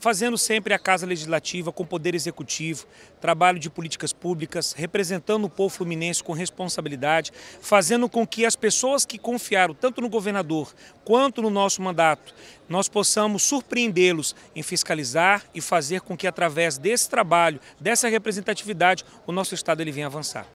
fazendo sempre a Casa Legislativa com poder executivo, trabalho de políticas públicas, representando o povo fluminense com responsabilidade, fazendo com que as pessoas que confiaram tanto no governador quanto no nosso mandato, nós possamos surpreendê-los em fiscalizar e fazer com que através desse trabalho, dessa representatividade, o nosso estado ele venha avançar.